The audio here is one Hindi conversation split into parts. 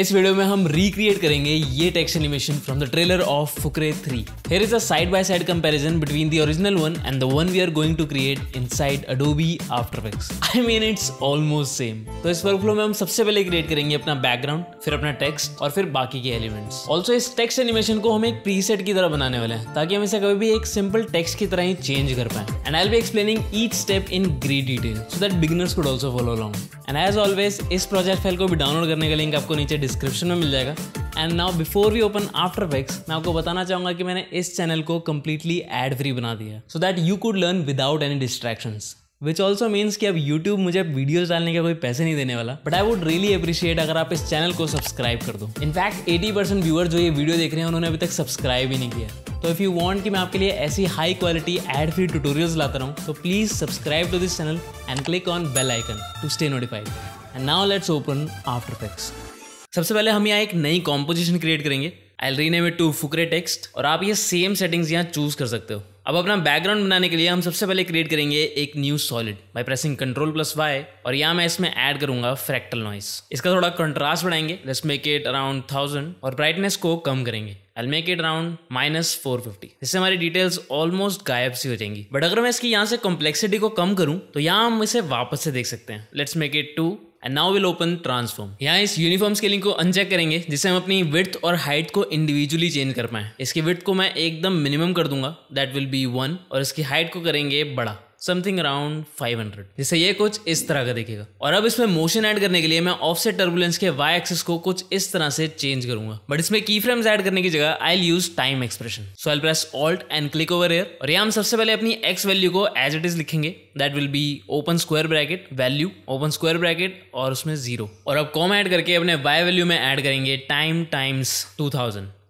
इस वीडियो में हम रिक्रिएट करेंगे ये text animation from the trailer of Fukrey three here is a side by side comparison between the original one and the one we are going to create inside Adobe After Effects. I mean it's almost same तो इस फ्लो में हम सबसे पहले क्रिएट करेंगे अपना बैकग्राउंड, फिर अपना टेक्स्ट और फिर बाकी के एलिमेंट्स। ऑल्सो इस टेक्स्ट एनिमेशन को हम एक सेट की तरह बनाने वाले हैं ताकि हम इसे कभी भी एक सिंपल टेक्स्ट की तरह ही चेंज कर पाए and I be explaining each step in great detail so that beginners could also follow along and as always इस प्रोजेक्ट फाइल को भी डाउनलोड करने का लिंक आपको नीचे डिस्क्रिप्शन में मिल जाएगा and now before we open after effects मैं आपको बताना चाहूंगा कि मैंने इस चैनल को कम्प्लीटली एड फ्री बना दिया so that you could learn without any distractions which also means कि अब YouTube मुझे वीडियोज डालने के कोई पैसे नहीं देने वाला but I would really appreciate अगर आप इस चैनल को सब्सक्राइब कर दो इनफैक्ट एटी परसेंट व्यूअर जो ये वीडियो देख रहे हैं उन्होंने अभी तक सब्सक्राइब ही नहीं किया तो इफ़ यू वॉन्ट कि मैं आपके लिए ऐसी high quality ad free tutorials लाता रहा हूँ तो please subscribe to this channel and click on bell icon to stay notified and now let's open after effects सबसे पहले हम यहाँ एक नई कॉम्पोजिशन क्रिएट करेंगे I rename it to Fukrey text और आप ये सेम सेटिंग्स यहाँ चूज कर सकते हो अब अपना बैकग्राउंड बनाने के लिए हम सबसे पहले क्रिएट करेंगे एक new solid by pressing control plus Y और यहाँ मैं इसमें ऐड करूंगा फ्रैक्टल नॉइस इसका थोड़ा कंट्रास्ट बढ़ाएंगे let's make it around thousand और ब्राइटनेस को कम करेंगे I make it around minus four fifty इससे हमारी डिटेल्स ऑलमोस्ट गायब सी हो जाएंगी बट अगर मैं इसकी यहाँ से कॉम्प्लेक्सिटी को कम करूँ तो यहाँ हम इसे वापस से देख सकते हैं let's make it two and now will open transform यहाँ इस यूनिफॉर्म स्केलिंग को अनचेक करेंगे जिससे हम अपनी विथ और हाइट को इंडिविजुअली चेंज कर पाए इसकी विथ को मैं एकदम मिनिमम कर दूंगा दैट विल बी वन और इसकी हाइट को करेंगे बड़ा समथिंग अराउंड 500 जैसे ये कुछ इस तरह का दिखेगा और अब इसमें मोशन ऐड करने के लिए मैं ऑफसेट टर्बुलेंस के वाई एक्सिस को कुछ इस तरह से चेंज करूंगा बट इसमें की फ्रेम्स ऐड करने की जगह I use time expression so I press alt and click over here और यहाँ हम सबसे पहले अपनी एक्स वैल्यू को एज इट इज लिखेंगे that will be open square bracket value open square bracket और उसमें जीरो और अब कॉम ऐड करके अपने वाई वैल्यू में ऐड करेंगे time times two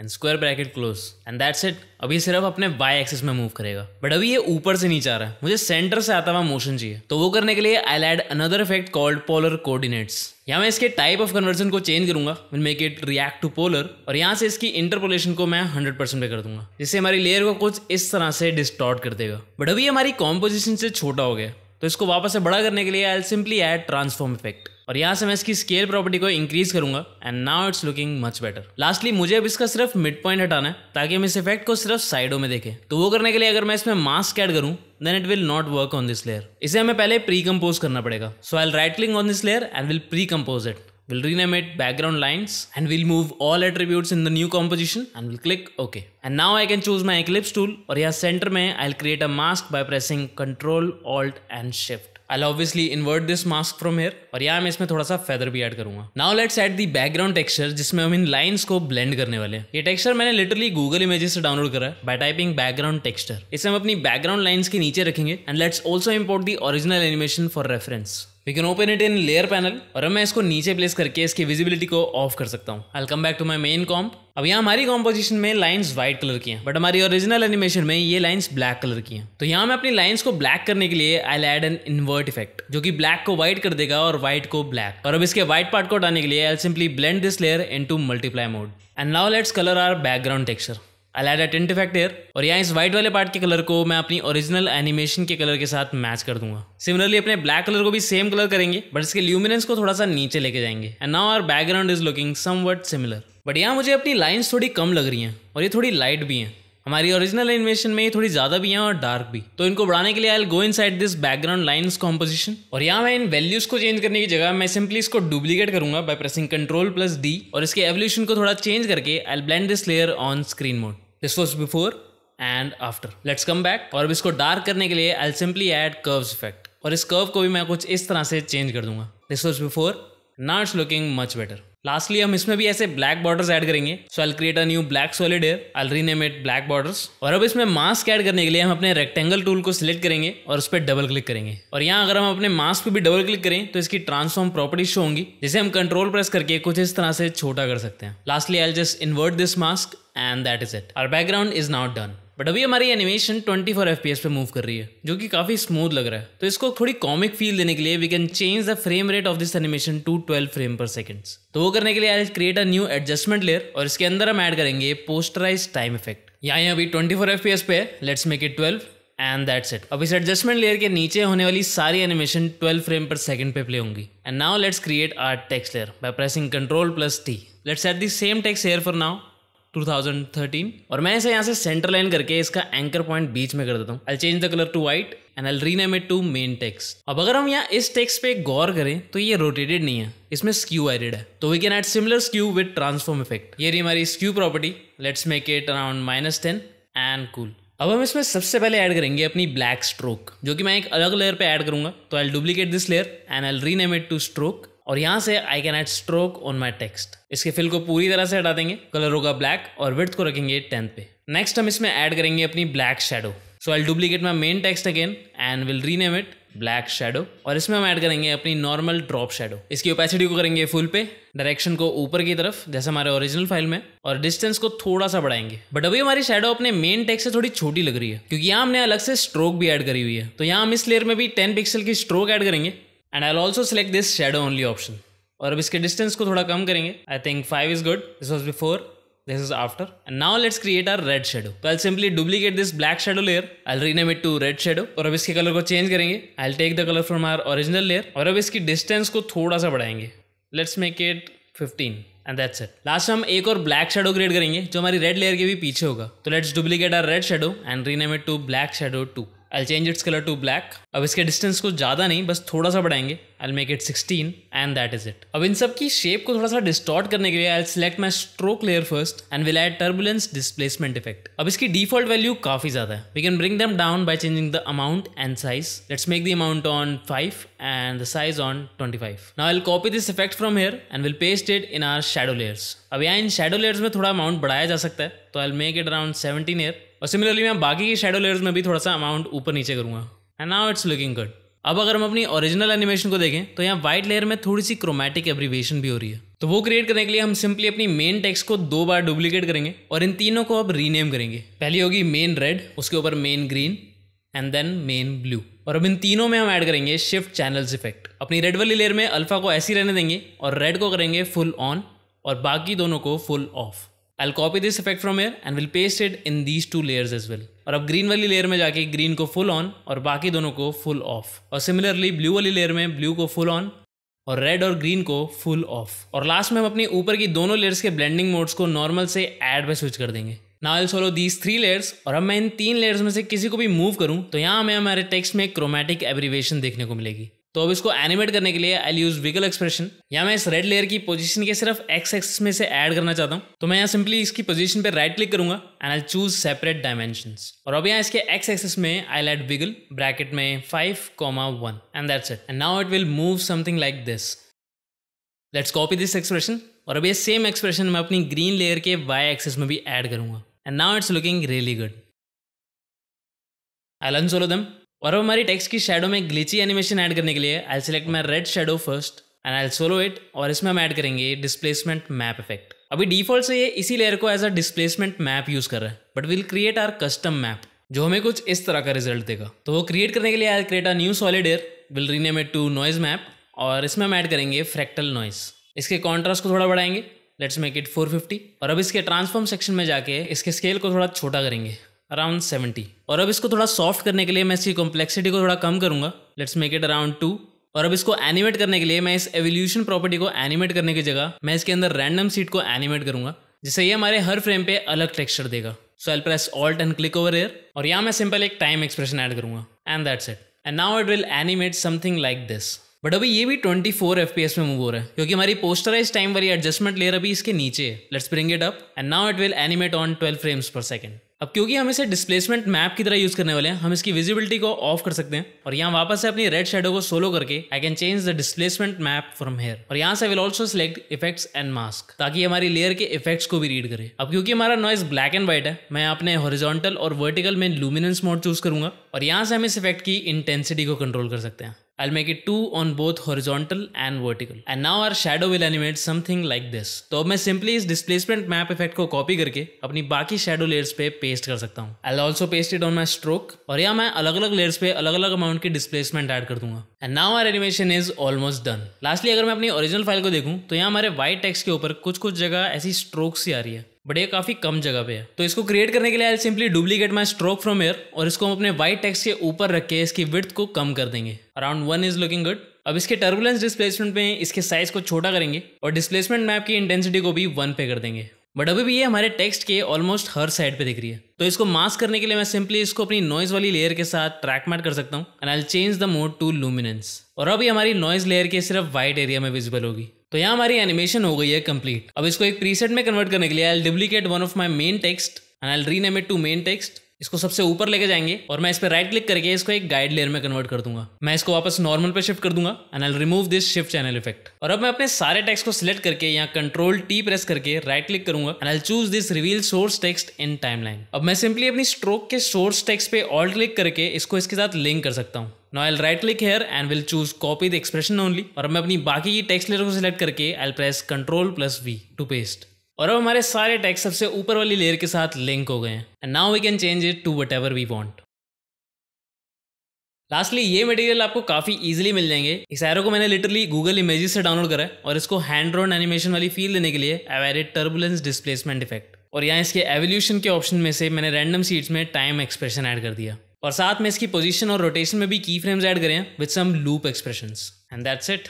and square bracket close and that's it अभी सिर्फ अपने वाई एक्सिस में मूव करेगा बट अभी ये ऊपर से नीचे आ रहा है मुझे सेंटर से आता हुआ मोशन चाहिए तो वो करने के लिए I add another effect called polar coordinates यहाँ मैं इसके टाइप ऑफ कन्वर्जन को चेंज करूंगा will make it react to polar और यहाँ से इसकी इंटरपोलेशन को मैं हंड्रेड परसेंट पे कर दूंगा जिससे हमारी लेयर को कुछ इस तरह से डिस्टॉर्ट कर देगा बट अभी हमारी कॉम्पोजिशन से छोटा हो गया तो इसको वापस से बड़ा करने के लिए I simply add transform effect और यहाँ से मैं इसकी स्केल प्रॉपर्टी को इंक्रीज करूंगा and now it's looking much better lastly मुझे अब इसका सिर्फ मिड पॉइंट हटाना है ताकि हम इस इफेक्ट को सिर्फ साइडों में देखें तो वो करने के लिए अगर मैं इसमें मास्क ऐड करूँ then it will not work on this layer इसे हमें पहले प्री कम्पोज करना पड़ेगा so I right click on this layer and will pre compose it We'll rename it background lines and we'll move all attributes in the new composition and we'll click OK. And now I can choose my Eclipse tool or here center mein I'll create a mask by pressing Ctrl Alt and Shift. I'll obviously invert this mask from here और यहाँ मैं इसमें थोड़ा सा फेदर भी ऐड करूंगा now let's add the background texture जिसमें हम इन लाइन्स को ब्लेंड करने वाले हैं ये टेक्सचर मैंने लिटरली गूगल इमेजेस से डाउनलोड करा है बाय टाइपिंग बैकग्राउंड टेक्सचर इसे हम अपनी बैकग्राउंड लाइन के नीचे रखेंगे and let's also import the original animation for reference we can open it in layer panel और अब मैं इसको नीचे प्लेस करके इसकी विजिबिलिटी को ऑफ कर सकता हूँ I come back to my main comp अब यहाँ हमारी कॉम्पोजिशन में लाइन्स व्हाइट कलर की हैं बट हमारी ओरिजिनल एनिमेशन में ये लाइन्स ब्लैक कलर की हैं तो यहाँ मैं अपनी लाइन्स को ब्लैक करने के लिए I add an invert effect जो कि ब्लैक को व्हाइट कर देगा और व्हाइट को ब्लैक और अब इसके व्हाइट पार्ट को हटाने के लिए I simply blend this layer into multiply mode and now let's colour our background texture I add attentive here और यहाँ इस व्हाइट वाले पार्ट के कलर को मैं अपनी ओरिजिनल एनिमेशन के कलर के साथ मैच कर दूंगा सिमिलरली अपने ब्लैक कलर को भी सेम कलर करेंगे बट इसके ल्यूमिनेंस को थोड़ा सा नीचे लेके जाएंगे and now our background is looking some similar but यहाँ मुझे अपनी लाइन्स थोड़ी कम लग रही हैं और ये थोड़ी लाइट भी हैं हमारी ओरिजिनल एनिमेशन में ये थोड़ी ज़्यादा भी हैं और डार्क भी तो इनको बढ़ाने के लिए I go inside this background lines composition और यहाँ मैं इन वैल्यूज को चेंज करने की जगह मैं सिंपली इसको डुप्लीकेट करूंगा by pressing control plus D और इसके एवोल्यूशन को थोड़ा चेंज करके I blend this layer on screen mode this was before and after let's come back और अब इसको डार्क करने के लिए I simply add curves effect और इस कर्व को भी मैं कुछ इस तरह से चेंज कर दूंगा this was before now it's looking much better lastly हम इसमें भी ऐसे ब्लैक बॉर्डर्स ऐड करेंगे so I create a new black solid here I'll rename it black borders और अब इसमें मास्क ऐड करने के लिए हम अपने रेक्टेंगल टूल को सिलेक्ट करेंगे और उस पर डबल क्लिक करेंगे और यहाँ अगर हम अपने मास्क पे भी डबल क्लिक करें तो इसकी ट्रांसफॉर्म प्रॉपर्टी शो होंगी जिसे हम कंट्रोल प्रेस करके कुछ इस तरह से छोटा कर सकते हैं lastly I just invert this mask and that is it our background is not done but अभी हमारी एनिमेशन 24 फोर एफ पे मूव कर रही है जो कि काफ़ी स्मूथ लग रहा है तो इसको थोड़ी कॉमिक फील देने के लिए we can change the frame rate of this animation to 12 frame per second तो वो करने के लिए I create a new adjustment layer और इसके अंदर हम ऐड करेंगे पोस्टराइज टाइम इफेक्ट यहाँ अभी ट्वेंटी फोर एफ पे है let's make it twelve and that's it अब इस एडजस्टमेंट लेयर के नीचे होने वाली सारी एनिमेशन 12 फ्रेम पर सेकंड पे प्ले होंगी and now let's create our text layer by pressing control plus T let's add the same text layer for now 2013 और मैं इसे यहाँ से सेंटर लाइन करके इसका एंकर पॉइंट बीच में कर देता हूँ I change the colour to white and I rename it to main text अब अगर हम यहाँ इस टेक्स्ट पे गौर करें तो ये रोटेटेड नहीं है इसमें स्क्यू एडेड है तो we can add similar skew with transform effect ये रही हमारी skew property let's make it around minus ten and cool अब हम इसमें सबसे पहले ऐड करेंगे अपनी ब्लैक स्ट्रोक जो कि मैं एक अलग लेयर पे ऐड करूंगा तो I duplicate this layer and I rename it to stroke और यहाँ से I can add stroke on my text इसके फिल को पूरी तरह से हटा देंगे कलर होगा ब्लैक और विथ को रखेंगे टेंथ पे नेक्स्ट हम इसमें ऐड करेंगे अपनी black shadow so I duplicate my main text again and will rename it black shadow और इसमें हम ऐड करेंगे अपनी नॉर्मल ड्रॉप शेडो इसकी ओपेसिटी को करेंगे फुल पे डायरेक्शन को ऊपर की तरफ जैसे हमारे ओरिजिनल फाइल में और डिस्टेंस को थोड़ा सा बढ़ाएंगे बट अभी हमारी शेडो अपने मेन टेक्स से थोड़ी छोटी लग रही है क्योंकि यहाँ हमने अलग से स्ट्रोक भी ऐड करी हुई है तो यहाँ हम इस लेयर में भी टेन पिक्सल की स्ट्रोक ऐड करेंगे and I also select this shadow only option और अब इसके डिस्टेंस को थोड़ा कम करेंगे I think five is good this was before this is after and now let's create our red shadow so i'll simply duplicate this black shadow layer i'll rename it to red shadow और अब इसके कलर को चेंज करेंगे i'll take the color from our original layer और अब इसकी डिस्टेंस को थोड़ा सा बढ़ाएंगे let's make it 15 and that's it last हम एक और ब्लैक शेडो क्रिएट करेंगे जो हमारी रेड लेयर के भी पीछे होगा तो let's duplicate our red shadow and rename it to black shadow two I change its colour to black अब इसके डिस्टेंस को ज़्यादा नहीं बस थोड़ा सा बढ़ाएंगे I make it sixteen and that is it अब इन सब की शेप को थोड़ा सा डिस्टॉर्ट करने के लिए I select my stroke layer first and will add turbulence displacement effect अब इसकी डिफॉल्ट वैल्यू काफ़ी ज़्यादा है we can bring them down by changing the amount and size let's make the amount on five and the size on twenty five now I copy this effect from here and will paste it in our shadow layers अब यहाँ इन शेडो लेयर्स में थोड़ा अमाउंट बढ़ाया जा सकता है तो I make it around seventeen here और सिमिलरली मैं बाकी की शेडो लेयर्स में भी थोड़ा सा अमाउंट ऊपर नीचे करूँगा and now it's looking good अब अगर हम अपनी ओरिजिनल एनिमेशन को देखें तो यहाँ व्हाइट लेयर में थोड़ी सी क्रोमेटिक एब्रीवेशन भी हो रही है तो वो क्रिएट करने के लिए हम सिंपली अपनी मेन टेक्स्ट को दो बार डुप्लीकेट करेंगे और इन तीनों को अब रीनेम करेंगे पहली होगी मेन रेड उसके ऊपर main green and then main blue और अब इन तीनों में हम ऐड करेंगे शिफ्ट चैनल्स इफेक्ट अपनी रेड वाली लेयर में अल्फा को ऐसी रहने देंगे और रेड को करेंगे फुल ऑन और बाकी दोनों को full off I copy this effect from here and will paste it in these two layers as well. और अब ग्रीन वाली लेयर में जाके ग्रीन को फुल ऑन और बाकी दोनों को फुल ऑफ और सिमिलरली ब्लू वाली लेयर में ब्लू को फुल ऑन और रेड और ग्रीन को फुल ऑफ और लास्ट में हम अपनी ऊपर की दोनों लेयर्स के ब्लेंडिंग मोड्स को नॉर्मल से एड पे स्विच कर देंगे now I solo these three layers और अब मैं इन तीन लेयर्स में से किसी को भी मूव करूँ तो यहाँ हमें हमारे टेक्स्ट में क्रोमेटिक एब्रीवेशन देखने को मिलेगी तो अब इसको एनिमेट करने के लिए आई यूज विकल एक्सप्रेशन या मैं इस रेड लेयर की पोजीशन के सिर्फ एक्स एक्स में से ऐड करना चाहता हूँ तो मैं यहाँ सिंपली इसकी पोजीशन पे राइट क्लिक करूंगा and I choose separate dimension और अब यहाँ इसके एक्स एक्सेस में आई लेट विगल ब्रैकेट में five comma one and that's it and now it will move something like this let's copy this expression और अब ये सेम एक्सप्रेशन मैं अपनी ग्रीन लेयर के वाई एक्सेस में भी ऐड करूंगा and now it's looking really good I learn solo them और अब हमारी टेक्स्ट की शेडो में ग्लिची एनिमेशन ऐड करने के लिए I select my red shadow first and I solo it और इसमें हम ऐड करेंगे डिस्प्लेसमेंट मैप इफेक्ट अभी डिफॉल्ट से ये इसी लेयर को as a displacement map use कर रहा है but will create our custom map जो हमें कुछ इस तरह का रिजल्ट देगा तो वो क्रिएट करने के लिए I create a new solid here will rename it to noise map और इसमें हम ऐड करेंगे फ्रैक्टल नॉइज इसके कॉन्ट्रास्ट को थोड़ा बढ़ाएंगे लेट्स मेक इट 450 और अब इसके ट्रांसफॉर्म सेक्शन में जाके इसके स्केल को थोड़ा छोटा करेंगे अराउंड सेवेंटी और अब इसको थोड़ा सॉफ्ट करने के लिए मैं इसकी कॉम्प्लेक्सिटी को थोड़ा कम करूंगा let's make it around two और अब इसको एनिमेट करने के लिए मैं इस एवोल्यूशन प्रॉपर्टी को एनिमेट करने की जगह मैं इसके अंदर रैंडम सीट को एनिमेट करूंगा जिससे ये हमारे हर फ्रेम पे अलग टेक्सचर देगा so I press alt and click over here और यहाँ मैं सिंपल एक टाइम एक्सप्रेशन ऐड करूंगा and that's it and now it will animate something like this but अभी ये भी 24 फोर में मूव हो रहा है क्योंकि हमारी पोस्टराइज टाइम वाली एडजस्टमेंट लेयर अभी इसके नीचे है let's bring it up and now it will animate on 12 frames per second अब क्योंकि हम इसे डिस्प्लेसमेंट मैप की तरह यूज करने वाले हैं हम इसकी विजिबिलिटी को ऑफ कर सकते हैं और यहाँ वापस से अपनी रेड शेडो को सोलो करके I can change the displacement map from here और यहाँ से will also select effects and mask ताकि हमारी लेयर के इफेक्ट्स को भी रीड करे अब क्योंकि हमारा नॉइस ब्लैक एंड व्हाइट है मैं अपने हॉरिजोंटल और वर्टिकल में लूमिनेंस मोड चूज करूंगा और यहाँ से हम इस इफेक्ट की इंटेंसिटी को कंट्रोल कर सकते हैं I'll make it two on both horizontal and vertical. And now our shadow will animate something like this. तो अब मैं simply इस displacement map effect को copy करके अपनी बाकी shadow layers पे paste कर सकता हूँ I'll also paste it on my stroke और यहाँ मैं अलग अलग layers पे अलग अलग amount की displacement add कर दूंगा And now our animation is almost done. Lastly अगर मैं अपनी original file को देखूँ तो यहाँ हमारे white text के ऊपर कुछ कुछ जगह ऐसी strokes ही आ रही है बट ये काफ़ी कम जगह पे है तो इसको क्रिएट करने के लिए I simply duplicate my stroke from here और इसको हम अपने व्हाइट टेक्स के ऊपर रख के इसकी विथ को कम कर देंगे around one is looking good अब इसके टर्बुलेंस डिस्प्लेसमेंट में इसके साइज को छोटा करेंगे और डिस्प्लेसमेंट मैप की इंटेंसिटी को भी वन पे कर देंगे बट अभी भी ये हमारे टेक्स्ट के ऑलमोस्ट हर साइड पे दिख रही है तो इसको मास्क करने के लिए मैं सिंपली इसको अपनी नॉइज वाली लेयर के साथ ट्रैक मैट कर सकता हूँ and I change the mode to luminance और अभी हमारी नॉइज लेयर के सिर्फ वाइट एरिया में विजिबल होगी तो यहाँ हमारी एनिमेशन हो गई है कंप्लीट अब इसको एक प्रीसेट में कन्वर्ट करने के लिए I duplicate one of my main text and I rename it to main text इसको सबसे ऊपर लेके जाएंगे और मैं इस पर राइट क्लिक करके इसको एक गाइड लेयर में कन्वर्ट कर दूंगा मैं इसको वापस नॉर्मल पे शिफ्ट कर दूंगा and I remove this shift channel effect और अब मैं अपने सारे टेक्स्ट को सिलेक्ट करके या कंट्रोल टी प्रेस करके राइट क्लिक करूंगा and I choose this reveal source text in timeline अब मैं सिंपली अपनी स्ट्रोक के सोर्स टेक्स्ट पे ऑल क्लिक करके इसको इसके साथ लिंक कर सकता हूँ no I right click here and will choose copy the expression only और मैं अपनी बाकी की टेक्स्ट लेयर को सिलेक्ट करके I press control plus V to paste और अब हमारे सारे टेक्स्ट सबसे ऊपर वाली लेयर के साथ लिंक हो गए हैं and now we can change it to what we want lastly ये मटेरियल आपको काफ़ी इजीली मिल जाएंगे इस एरो को मैंने लिटरली गूगल इमेजेस से डाउनलोड करा है और इसको हैंड ड्रॉन एनिमेशन वाली फील देने के लिए अवेडेड टर्बुलेंस डिस्प्लेसमेंट इफेक्ट और यहाँ इसके एवोल्यूशन के ऑप्शन में से मैंने रैंडम सीट्स में टाइम एक्सप्रेशन ऐड कर दिया और साथ में इसकी पोजीशन और रोटेशन में भी की फ्रेम्स ऐड करें with some loop expression and that's it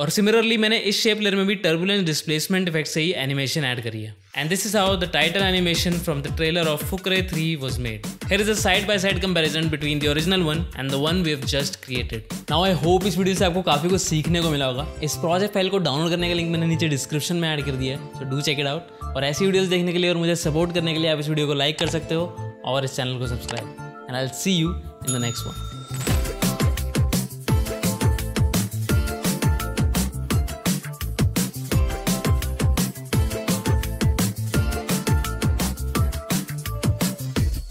और सिमिलरली मैंने इस शेप लेयर में भी टर्बुलेंस डिस्प्लेसमेंट इफेक्ट से ही एनिमेशन ऐड करी है and this is how the title animation from the trailer of Fukrey three was made here is a side by side comparison between the original one and the one we have just created now I hope इस वीडियो से आपको काफी कुछ सीखने को मिला होगा इस प्रोजेक्ट फाइल को डाउनलोड करने का लिंक मैंने नीचे डिस्क्रिप्शन में ऐड कर दिया है so do check it out और ऐसी वीडियोज देखने के लिए और मुझे सपोर्ट करने के लिए आप इस वीडियो को लाइक कर सकते हो Our channel go subscribe and I'll see you in the next one.